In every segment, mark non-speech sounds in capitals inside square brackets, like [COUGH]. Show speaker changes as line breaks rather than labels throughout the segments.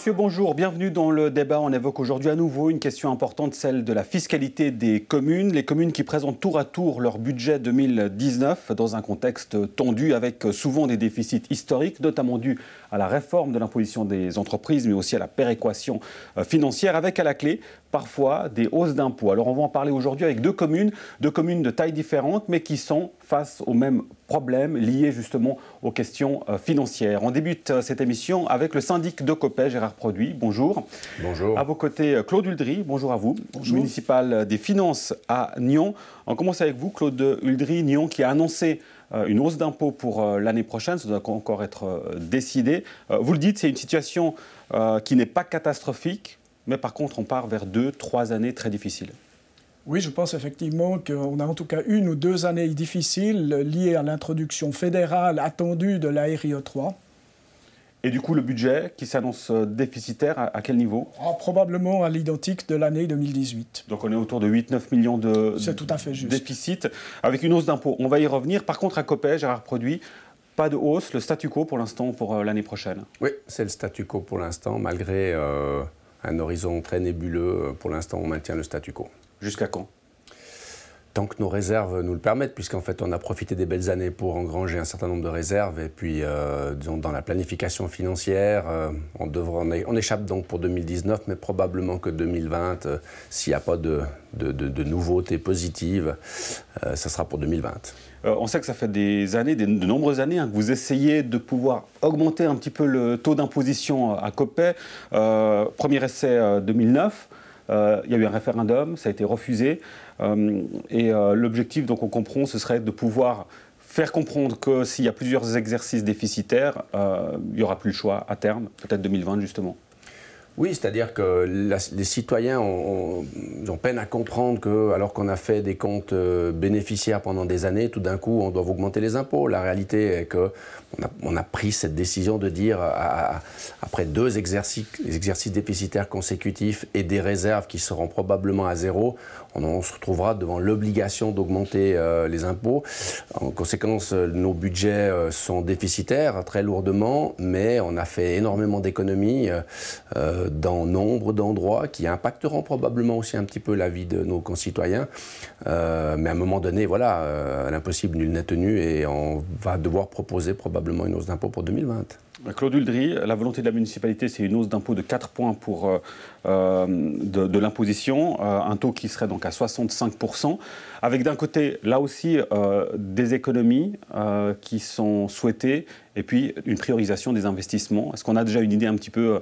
Monsieur, bonjour. Bienvenue dans le débat. On évoque aujourd'hui à nouveau une question importante, celle de la fiscalité des communes. Les communes qui présentent tour à tour leur budget 2019 dans un contexte tendu avec souvent des déficits historiques, notamment dus à la réforme de l'imposition des entreprises, mais aussi à la péréquation euh, financière, avec à la clé parfois des hausses d'impôts. Alors on va en parler aujourd'hui avec deux communes, deux communes de taille différente, mais qui sont face aux mêmes problèmes liés justement aux questions euh, financières. On débute euh, cette émission avec le syndic de Copé, Gérard Produit. Bonjour. Bonjour. À vos côtés, euh, Claude Uldry. Bonjour à vous. Bonjour. Municipal des Finances à Nyon. On commence avec vous, Claude Uldry, Nyon, qui a annoncé une hausse d'impôts pour l'année prochaine. Ça doit encore être décidé. Vous le dites, c'est une situation qui n'est pas catastrophique, mais par contre, on part vers deux, trois années très difficiles.
Oui, je pense effectivement qu'on a en tout cas une ou deux années difficiles liées à l'introduction fédérale attendue de la 3. E
Et du coup, le budget qui s'annonce euh, déficitaire, à quel niveau
ah, Probablement à l'identique de l'année 2018.
Donc on est autour de 8-9 millions de tout avec une hausse d'impôts. On va y revenir. Par contre, à Copège Gérard Produit,
pas de hausse, le statu quo pour l'instant pour euh, l'année prochaine. Oui, c'est le statu quo pour l'instant, malgré euh, un horizon très nébuleux. Pour l'instant, on maintient le statu quo. Jusqu'à quand Tant que nos réserves nous le permettent, puisqu'en fait on a profité des belles années pour engranger un certain nombre de réserves, et puis euh, dans la planification financière, euh, on, on, échappe donc pour 2019, mais probablement que 2020, euh, s'il n'y a pas de, nouveautés positives, ça sera pour 2020. on sait que ça fait des années, des, de nombreuses années,
hein, que vous essayez de pouvoir augmenter un petit peu le taux d'imposition à Euh, premier essai 2009. Euh, il y a eu un référendum, ça a été refusé. Euh, et euh, l'objectif, donc on comprend, ce serait de pouvoir faire comprendre que s'il y a plusieurs exercices déficitaires, il n'y aura plus le choix à terme, peut-être 2020 justement.
Oui, c'est-à-dire que les citoyens ont, peine à comprendre que, alors qu'on a fait des comptes euh, bénéficiaires pendant des années, tout d'un coup, on doit augmenter les impôts. La réalité est que on a, pris cette décision de dire, après deux exercices, exercices déficitaires consécutifs et des réserves qui seront probablement à zéro, on, se retrouvera devant l'obligation d'augmenter euh, les impôts. En conséquence, nos budgets euh, sont déficitaires très lourdement, mais on a fait énormément d'économies dans nombre d'endroits qui impacteront probablement aussi un petit peu la vie de nos concitoyens. Euh, mais à un moment donné, voilà, euh, l'impossible nul n'est tenu et on va devoir proposer probablement une hausse d'impôt pour 2020.
Bah, Claude Uldry, la volonté de la municipalité, c'est une hausse d'impôt de 4 points pour, euh, de, l'imposition, un taux qui serait donc à 65%, avec d'un côté, là aussi, des économies qui sont souhaitées, et puis une priorisation des investissements. Est-ce qu'on a déjà une idée un petit peu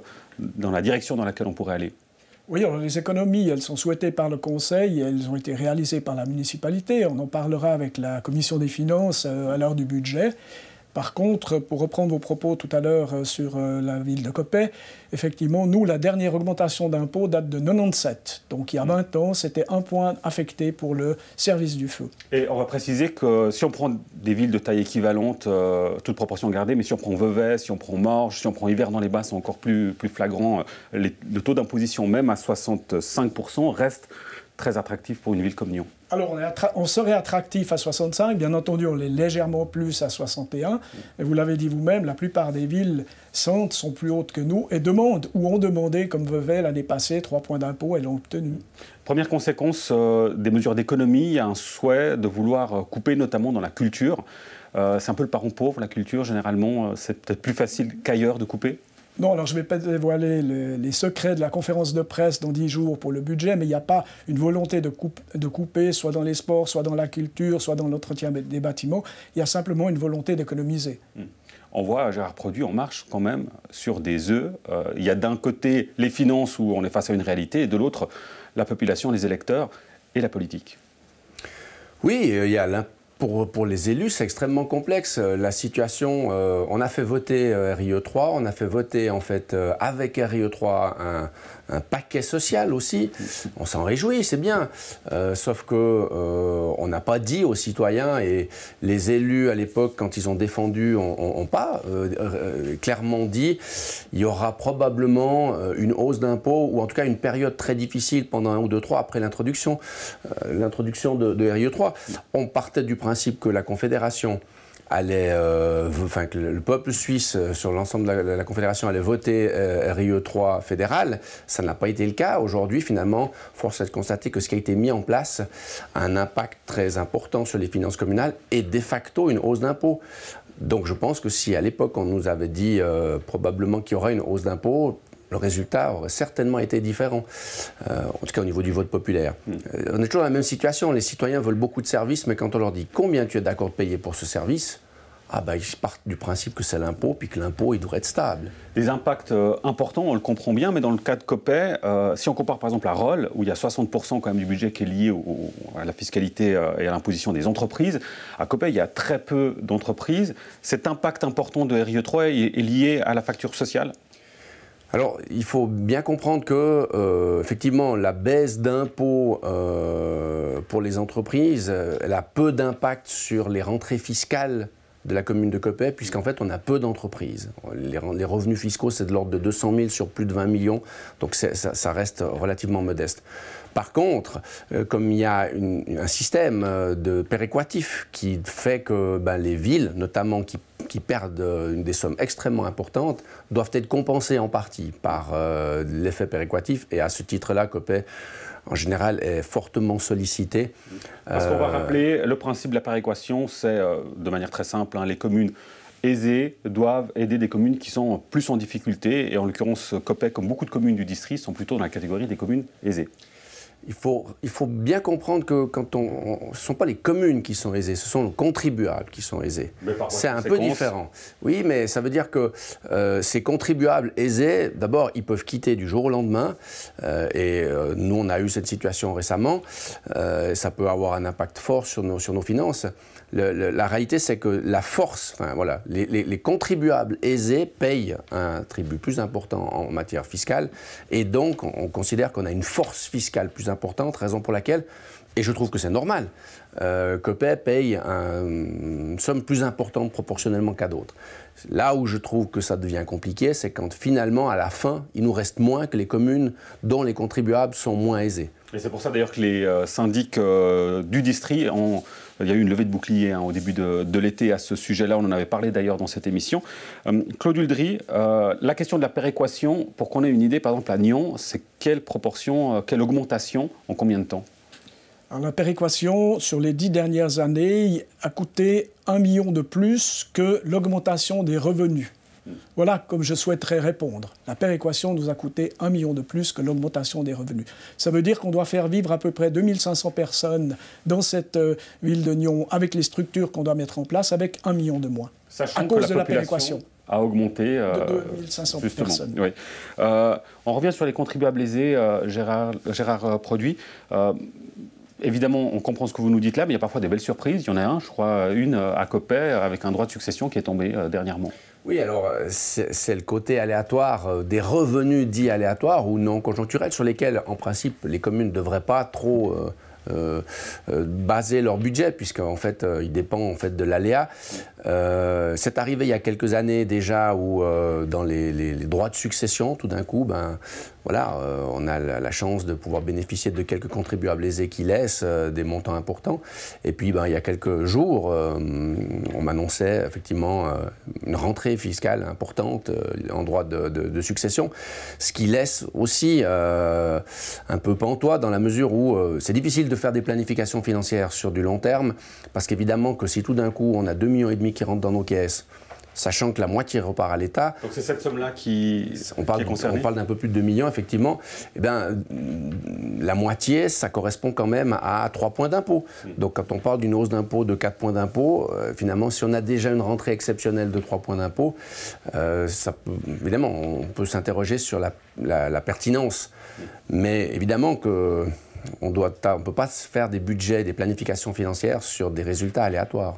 dans la direction dans laquelle on pourrait aller
oui, alors les économies, elles sont souhaitées par le Conseil, elles ont été réalisées par la municipalité. On en parlera avec la Commission des finances euh, à l'heure du budget. Par contre, pour reprendre vos propos tout à l'heure euh, sur euh, la ville de Copet, effectivement, nous, la dernière augmentation d'impôts date de 97. Donc il y a 20 mm. ans, c'était un point affecté pour le service du feu.
Et on va préciser que si on prend des villes de taille équivalente, euh, toute proportion gardée, mais si on prend Vevey, si on prend Morges, si on prend Hiver dans les Bas, c'est encore plus, plus flagrant. le taux d'imposition, même à 65%, reste très attractif pour une ville comme Lyon
alors, on, serait attractif à 65, bien entendu, on l'est légèrement plus à 61. Et vous l'avez dit vous-même, la plupart des villes centres sont plus hautes que nous et demandent ou ont demandé, comme Vevey l'année passée, trois points d'impôt et l'ont obtenu.
Première conséquence euh, des mesures d'économie, il y a un souhait de vouloir euh, couper notamment dans la culture. Euh, c'est un peu le parent pauvre, la culture, généralement, c'est peut-être plus facile qu'ailleurs de couper
non, alors je ne vais pas dévoiler les, secrets de la conférence de presse dans dix jours pour le budget, mais il n'y a pas une volonté de, coupe, de couper, soit dans les sports, soit dans la culture, soit dans l'entretien des bâtiments. Il y a simplement une volonté d'économiser.
Hmm. on voit Gérard Produit en marche quand même sur des œufs. Euh, il y a d'un côté les finances où on est face à une réalité et de l'autre la population, les électeurs et la politique.
Oui, euh, il y a pour, les élus, c'est extrêmement complexe. Euh, la situation, euh, on a fait voter euh, RIE 3, on a fait voter en fait avec RIE 3 un, paquet social aussi. On s'en réjouit, c'est bien. sauf que on n'a pas dit aux citoyens et les élus à l'époque, quand ils ont défendu, n'ont pas clairement dit il y aura probablement une hausse d'impôts ou en tout cas une période très difficile pendant un ou deux trois après l'introduction, l'introduction de, RIE 3. E on partait du principe principe que la Confédération allait, euh, enfin que le peuple suisse euh, sur l'ensemble de la, Confédération allait voter euh, RIE 3 fédéral, ça n'a pas été le cas. Aujourd'hui, finalement, force est de constater que ce qui a été mis en place a un impact très important sur les finances communales et de facto une hausse d'impôts. Donc je pense que si à l'époque on nous avait dit probablement qu'il y aurait une hausse d'impôts, le résultat aurait certainement été différent, euh, en tout cas au niveau du vote populaire. Hmm. Euh, on est toujours dans la même situation, les citoyens veulent beaucoup de services, mais quand on leur dit combien tu es d'accord de payer pour ce service, ah ben, ils partent du principe que c'est l'impôt, puis que l'impôt, il devrait être stable. Des impacts euh, importants, on le comprend bien, mais dans le
cas de Copet, si on compare par exemple à Roll, où il y a 60% quand même du budget qui est lié à la fiscalité et à l'imposition des entreprises, à Copet il y a très peu d'entreprises. Cet impact important de RIE3 est lié à la facture sociale
alors, il faut bien comprendre que, euh, effectivement, la baisse d'impôts euh, pour les entreprises, euh, elle a peu d'impact sur les rentrées fiscales de la commune de Copet, puisqu'en fait, on a peu d'entreprises. Les, revenus fiscaux, c'est de l'ordre de 200 000 sur plus de 20 millions, donc ça reste relativement modeste. Par contre, euh, comme il y a un système euh, de péréquatif qui fait que ben, les villes, notamment qui, perdent euh, des sommes extrêmement importantes, doivent être compensées en partie par l'effet péréquatif. Et à ce titre-là, Copé en général, est fortement sollicité. Parce qu'on va rappeler, le principe de la
péréquation, c'est de manière très simple, hein, les communes aisées doivent aider des communes qui sont plus en difficulté, et en l'occurrence, Copet comme beaucoup de communes du district, sont plutôt dans la catégorie des communes aisées
il faut, il faut bien comprendre que quand on, ce ne sont pas les communes qui sont aisées, ce sont les contribuables qui sont aisés. C'est un peu différent. Oui, mais ça veut dire que euh, ces contribuables aisés, d'abord, ils peuvent quitter du jour au lendemain. Euh, et euh, nous, on a eu cette situation récemment. ça peut avoir un impact fort sur nos, sur nos finances la réalité, c'est que la force, enfin, voilà, les, contribuables aisés payent un tribut plus important en matière fiscale, et donc on, considère qu'on a une force fiscale plus importante, raison pour laquelle, et je trouve que c'est normal, que euh, Copé paye une somme plus importante proportionnellement qu'à d'autres. Là où je trouve que ça devient compliqué, c'est quand finalement, à la fin, il nous reste moins que les communes dont les contribuables sont moins aisés.
Et c'est pour ça d'ailleurs que les euh, syndics euh, du district ont il y a eu une levée de bouclier hein, au début de, l'été à ce sujet-là. On en avait parlé d'ailleurs dans cette émission. Euh, Claude Huldry, euh, la question de la péréquation, pour qu'on ait une idée, par exemple à Nyon, c'est quelle proportion, euh, quelle augmentation en combien de temps
la péréquation, sur les dix dernières années, a coûté un million de plus que l'augmentation des revenus. Voilà comme je souhaiterais répondre. La péréquation nous a coûté un million de plus que l'augmentation des revenus. Ça veut dire qu'on doit faire vivre à peu près 2500 personnes dans cette euh, ville de Nyon avec les structures qu'on doit mettre en place avec un million de moins. à cause de la péréquation
a augmenté. Euh, de 2500 personnes. Euh, on revient sur les contribuables aisés, euh, Gérard, Gérard Produit. Évidemment, on comprend ce que vous nous dites là, mais il y a parfois des belles surprises. Il y en a un, je crois, une à Copet, avec un droit de succession qui est tombé
dernièrement. Oui, alors euh, c'est le côté aléatoire euh, des revenus dits aléatoires ou non conjoncturels sur lesquels, en principe, les communes ne devraient pas trop euh, baser leur budget, puisqu'en fait, il dépend en fait de l'aléa. c'est arrivé il y a quelques années déjà où, dans les, les, droits de succession, tout d'un coup, ben, voilà, euh, on a la, chance de pouvoir bénéficier de quelques contribuables aisés qui laissent euh, des montants importants. Et puis, ben, il y a quelques jours, euh, on m'annonçait effectivement une rentrée fiscale importante en droit de, de, succession, ce qui laisse aussi un peu pantois dans la mesure où c'est difficile de faire des planifications financières sur du long terme, parce qu'évidemment que si tout d'un coup on a 2,5 millions qui rentrent dans nos caisses, sachant que la moitié repart à l'État.
Donc c'est cette somme-là qui,
on parle, On parle d'un peu plus de 2 millions, effectivement. Eh bien, la moitié, ça correspond quand même à 3 points d'impôt. Donc quand on parle d'une hausse d'impôt de 4 points d'impôt, euh, finalement, si on a déjà une rentrée exceptionnelle de 3 points d'impôt, euh, évidemment, on peut s'interroger sur la, pertinence. Mais évidemment que on ne peut pas se faire des budgets, des planifications financières sur des résultats aléatoires.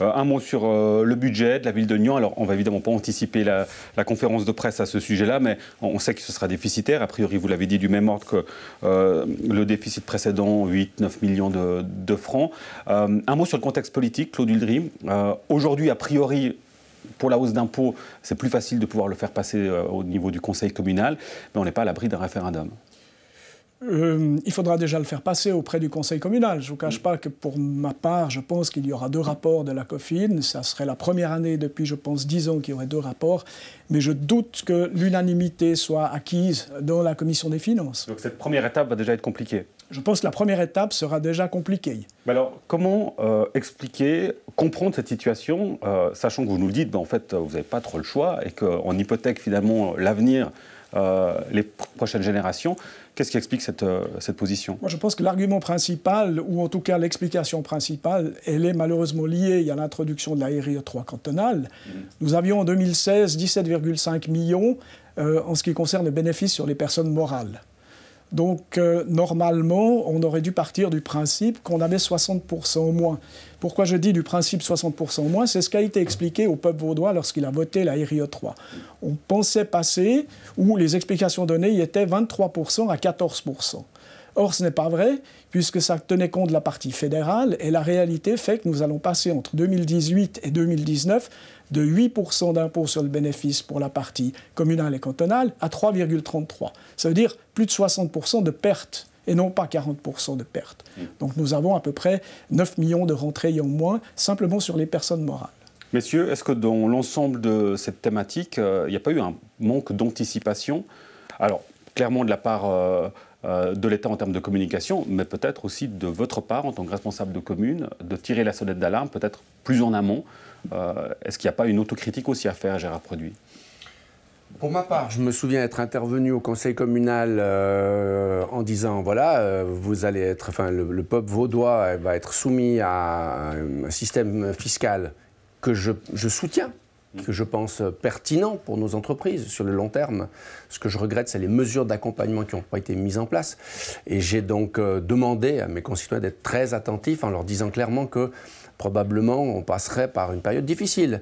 Euh, un mot sur
euh, le budget de la ville de Nyon. Alors, on ne va évidemment pas anticiper la, conférence de presse à ce sujet-là, mais on, sait que ce sera déficitaire. A priori, vous l'avez dit du même ordre que euh, le déficit précédent, 8-9 millions de, francs. un mot sur le contexte politique, Claude Hildry. Aujourd'hui, a priori, pour la hausse d'impôts, c'est plus facile de pouvoir le faire passer au niveau du conseil communal, mais on n'est pas à l'abri d'un référendum.
Euh, il faudra déjà le faire passer auprès du conseil communal. Je ne vous cache pas que pour ma part, je pense qu'il y aura deux rapports de la COFIN. Ça serait la première année depuis, je pense, dix ans qu'il y aurait deux rapports. Mais je doute que l'unanimité soit acquise dans la commission des finances. Donc cette première étape va déjà être compliquée je pense que la première étape sera déjà compliquée.
alors, comment euh, expliquer, comprendre cette situation, euh, sachant que vous nous dites, ben, en fait, vous n'avez pas trop le choix et qu'on hypothèque finalement l'avenir, les prochaines générations Qu'est-ce qui explique cette, euh, position Moi,
je pense que l'argument principal, ou en tout cas l'explication principale, elle est malheureusement liée à l'introduction de la RIE3 cantonale. Mm. Nous avions en 2016 17,5 millions euh, en ce qui concerne les bénéfices sur les personnes morales. Donc euh, normalement, on aurait dû partir du principe qu'on avait 60% au moins. Pourquoi je dis du principe 60% au moins C'est ce qui a été expliqué au peuple vaudois lorsqu'il a voté la RIE 3. On pensait passer, où les explications données y étaient 23% à 14%. Or, ce n'est pas vrai, puisque ça tenait compte de la partie fédérale, et la réalité fait que nous allons passer entre 2018 et 2019 de 8% d'impôt sur le bénéfice pour la partie communale et cantonale à 3,33. Ça veut dire plus de 60% de pertes et non pas 40% de pertes. Mmh. Donc nous avons à peu près 9 millions de rentrées en moins simplement sur les personnes morales.
Messieurs, est-ce que dans l'ensemble de cette thématique, euh, il n'y a pas eu un manque d'anticipation Alors, clairement de la part... Euh, euh, de l'État en termes de communication, mais peut-être aussi de votre part, en tant que responsable de commune, de tirer la sonnette d'alarme, peut-être plus en amont. Euh, est-ce qu'il n'y a pas une autocritique aussi à faire, Gérard Produit
pour ma part, je me souviens être intervenu au conseil communal euh, en disant voilà, vous allez être, enfin, le, peuple vaudois va être soumis à un système fiscal que je soutiens que je pense pertinent pour nos entreprises sur le long terme. Ce que je regrette, c'est les mesures d'accompagnement qui n'ont pas été mises en place. Et j'ai donc euh, demandé à mes concitoyens d'être très attentifs en leur disant clairement que probablement on passerait par une période difficile.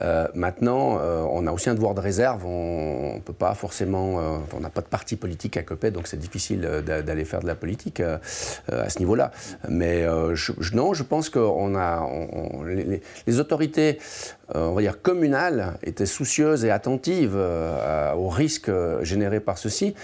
Euh, maintenant, euh, on a aussi un devoir de réserve, on ne peut pas forcément, on n'a pas de parti politique à coper donc c'est difficile d'aller faire de la politique à ce niveau-là. Mais je, non, je pense que on a, les, autorités, on va dire communes, était soucieuse et attentive euh, aux risques générés par ceci.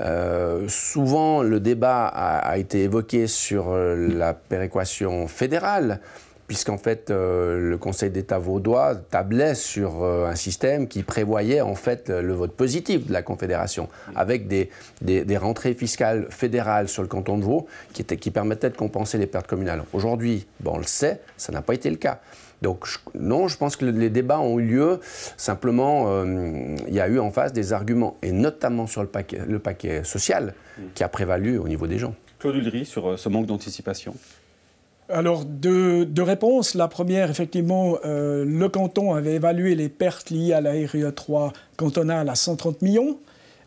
Euh, souvent, le débat a, été évoqué sur euh, la péréquation fédérale puisqu'en fait le Conseil d'État vaudois tablait sur un système qui prévoyait en fait le vote positif de la Confédération, avec des, rentrées fiscales fédérales sur le canton de Vaud qui, permettaient de compenser les pertes communales. Aujourd'hui, bon, on le sait, ça n'a pas été le cas. Donc non, je pense que les débats ont eu lieu. Simplement, euh, il y a eu en face des arguments, et notamment sur le paquet, social, mm. qui a prévalu au niveau des gens. Claude Ulry, sur euh, ce manque d'anticipation.
Alors, deux, réponses. La première, effectivement, euh, le canton avait évalué les pertes liées à la 3 cantonale à 130 millions.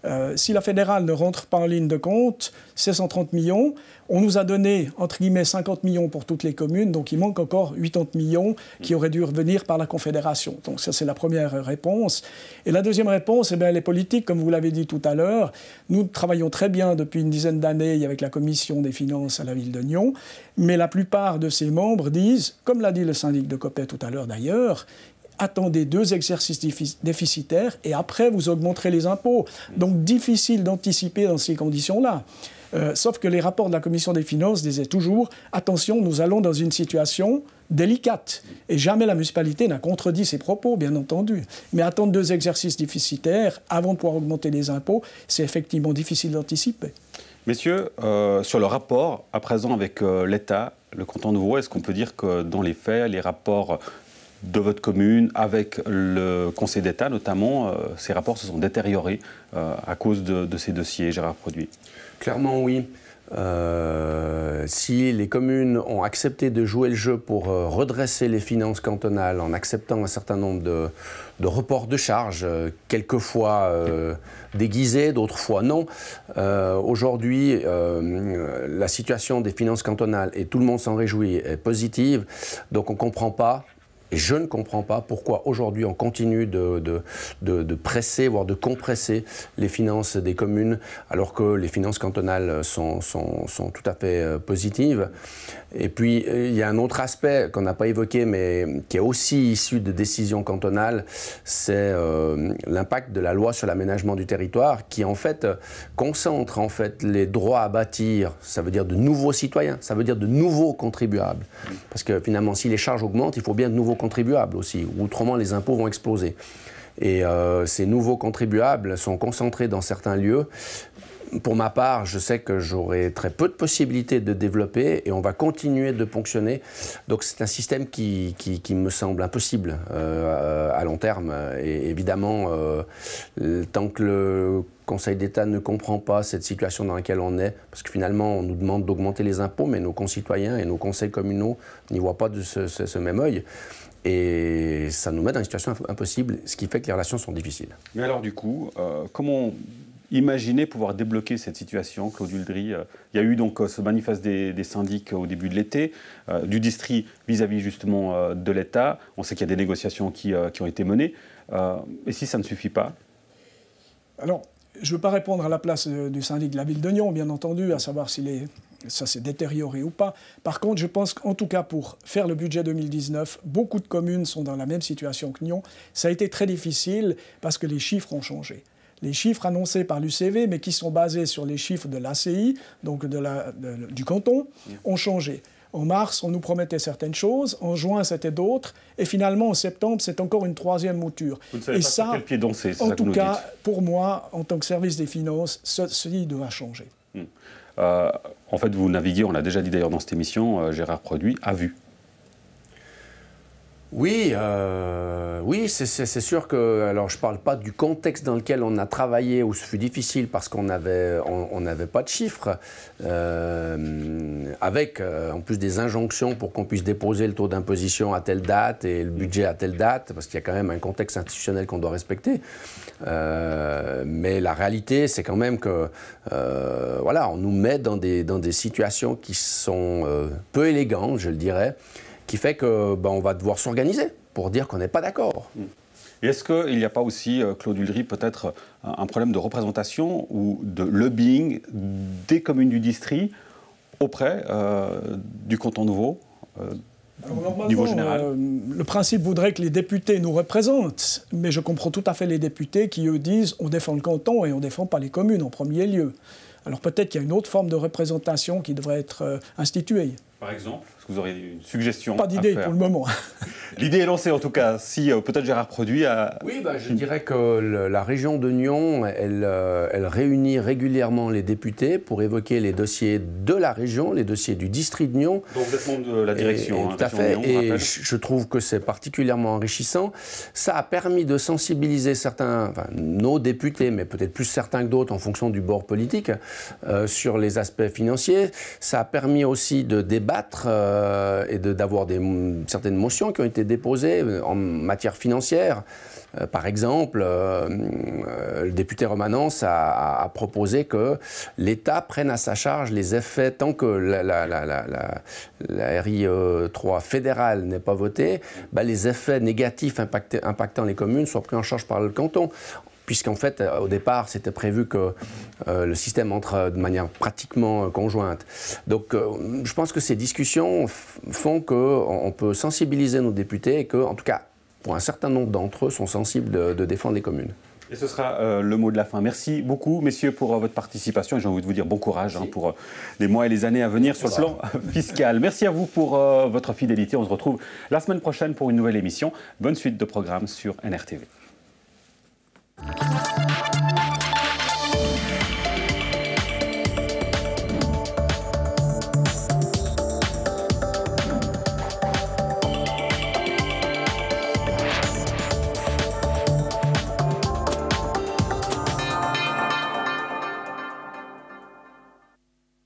Euh, si la fédérale ne rentre pas en ligne de compte, c'est 130 millions. On nous a donné, entre guillemets, 50 millions pour toutes les communes, donc il manque encore 80 millions qui auraient dû revenir par la Confédération. Donc ça, c'est la première réponse. Et la deuxième réponse, les eh bien, les politiques, comme vous l'avez dit tout à l'heure. Nous travaillons très bien depuis une dizaine d'années avec la Commission des finances à la ville de Nyon, mais la plupart de ses membres disent, comme l'a dit le syndic de Copet tout à l'heure d'ailleurs, attendez deux exercices déficitaires et après vous augmenterez les impôts. Donc difficile d'anticiper dans ces conditions-là. Euh, sauf que les rapports de la Commission des finances disaient toujours attention, nous allons dans une situation délicate. Et jamais la municipalité n'a contredit ces propos, bien entendu. Mais attendre deux exercices déficitaires avant de pouvoir augmenter les impôts, c'est effectivement difficile d'anticiper.
Messieurs, euh, sur le rapport à présent avec euh, l'État, le canton de Vaud, est-ce qu'on peut dire que dans les faits, les rapports de votre commune avec le Conseil d'État notamment. Euh, ces rapports se sont détériorés euh, à cause de, ces dossiers,
Gérard Produit Clairement oui. Euh, si les communes ont accepté de jouer le jeu pour redresser les finances cantonales en acceptant un certain nombre de, reports de charges, quelquefois déguisés, d'autres fois non, aujourd'hui la situation des finances cantonales, et tout le monde s'en réjouit, est positive, donc on ne comprend pas et je ne comprends pas pourquoi aujourd'hui on continue de, presser, voire de compresser les finances des communes, alors que les finances cantonales sont tout à fait euh, positives. Et puis, euh, il y a un autre aspect qu'on n'a pas évoqué, mais qui est aussi issu de décisions cantonales, c'est euh, l'impact de la loi sur l'aménagement du territoire, qui en fait euh, concentre en fait les droits à bâtir. Ça veut dire de nouveaux citoyens, ça veut dire de nouveaux contribuables, parce que finalement, si les charges augmentent, il faut bien de nouveaux contribuables aussi, autrement les impôts vont exploser. Et ces nouveaux contribuables sont concentrés dans certains lieux pour ma part, je sais que j'aurai très peu de possibilités de développer et on va continuer de ponctionner. Donc c'est un système qui, qui, me semble impossible euh, à long terme. Et évidemment, euh, tant que le Conseil d'État ne comprend pas cette situation dans laquelle on est, parce que finalement, on nous demande d'augmenter les impôts, mais nos concitoyens et nos conseils communaux n'y voient pas de ce, même œil. Et ça nous met dans une situation impossible, ce qui fait que les relations sont difficiles.
Mais alors du coup, euh, comment imaginez pouvoir débloquer cette situation, Claude Huldry. Euh, il y a eu donc euh, ce manifeste des, syndics euh, au début de l'été, du district vis-à-vis justement de l'État. On sait qu'il y a des négociations qui, ont été menées. et si ça ne suffit pas
Alors, je ne veux pas répondre à la place du syndic de la ville de Nyon, bien entendu, à savoir si ça s'est détérioré ou pas. Par contre, je pense qu'en tout cas pour faire le budget 2019, beaucoup de communes sont dans la même situation que Nyon. Ça a été très difficile parce que les chiffres ont changé les chiffres annoncés par l'UCV, mais qui sont basés sur les chiffres de l'ACI, donc du canton, ont changé. En mars, on nous promettait certaines choses, en juin, c'était d'autres, et finalement, en septembre, c'est encore une troisième mouture.
et ça, pied danser, En tout cas,
pour moi, en tant que service des finances, ceci doit changer.
Hmm. Euh, en fait, vous naviguez, on l'a déjà dit d'ailleurs dans cette émission, euh, Gérard Produit, à vue.
Oui, euh, oui, c'est sûr que. Alors, je ne parle pas du contexte dans lequel on a travaillé où ce fut difficile parce qu'on n'avait on, on pas de chiffres, euh, avec euh, en plus des injonctions pour qu'on puisse déposer le taux d'imposition à telle date et le budget à telle date, parce qu'il y a quand même un contexte institutionnel qu'on doit respecter. mais la réalité, c'est quand même que, voilà, on nous met dans des, dans des situations qui sont peu élégantes, je le dirais qui fait que ben, on va devoir s'organiser pour dire qu'on n'est pas d'accord. Est-ce
qu'il n'y a pas aussi, euh, Claude Ulry, peut-être euh, un problème de
représentation ou de
lobbying des communes du district auprès euh, du canton nouveau, niveau général.
le principe voudrait que les députés nous représentent, mais je comprends tout à fait les députés qui, eux, disent on défend le canton et on ne défend pas les communes en premier lieu. Alors peut-être qu'il y a une autre forme de représentation qui devrait être instituée
par exemple Est-ce
que vous auriez une suggestion Pas d'idée pour le moment. [LAUGHS] L'idée est lancée en tout cas. Si euh, peut-être Gérard Produit a. Oui, bah, je dirais que la région de Nyon, elle, euh, elle réunit régulièrement les députés pour évoquer les dossiers de la région, les dossiers du district de Nyon.
Donc vous de la direction. Hein, tout à fait. et je,
trouve que c'est particulièrement enrichissant. Ça a permis de sensibiliser certains, enfin, nos députés, mais peut-être plus certains que d'autres en fonction du bord politique, euh, sur les aspects financiers. Ça a permis aussi de débattre euh, et d'avoir des certaines motions qui ont été déposées euh, en matière financière. Euh, par exemple, le député Romanence a, proposé que l'État prenne à sa charge les effets tant que la, la, RI 3 e fédérale n'est pas votée, bah, les effets négatifs impactant les communes soient pris en charge par le canton puisqu'en fait, euh, au départ, c'était prévu que euh, le système entre euh, de manière pratiquement conjointe. Donc, je pense que ces discussions font qu'on peut sensibiliser nos députés et que, en tout cas, pour un certain nombre d'entre eux, sont sensibles de, défendre les communes.
Et ce sera le mot de la fin. Merci beaucoup, messieurs, pour votre participation. Et j'ai envie de vous dire bon courage hein, pour les mois et les années à venir sur le plan fiscal. Merci à vous pour votre fidélité. On se retrouve la semaine prochaine pour une nouvelle émission. Bonne suite de programme sur NRTV. Bye.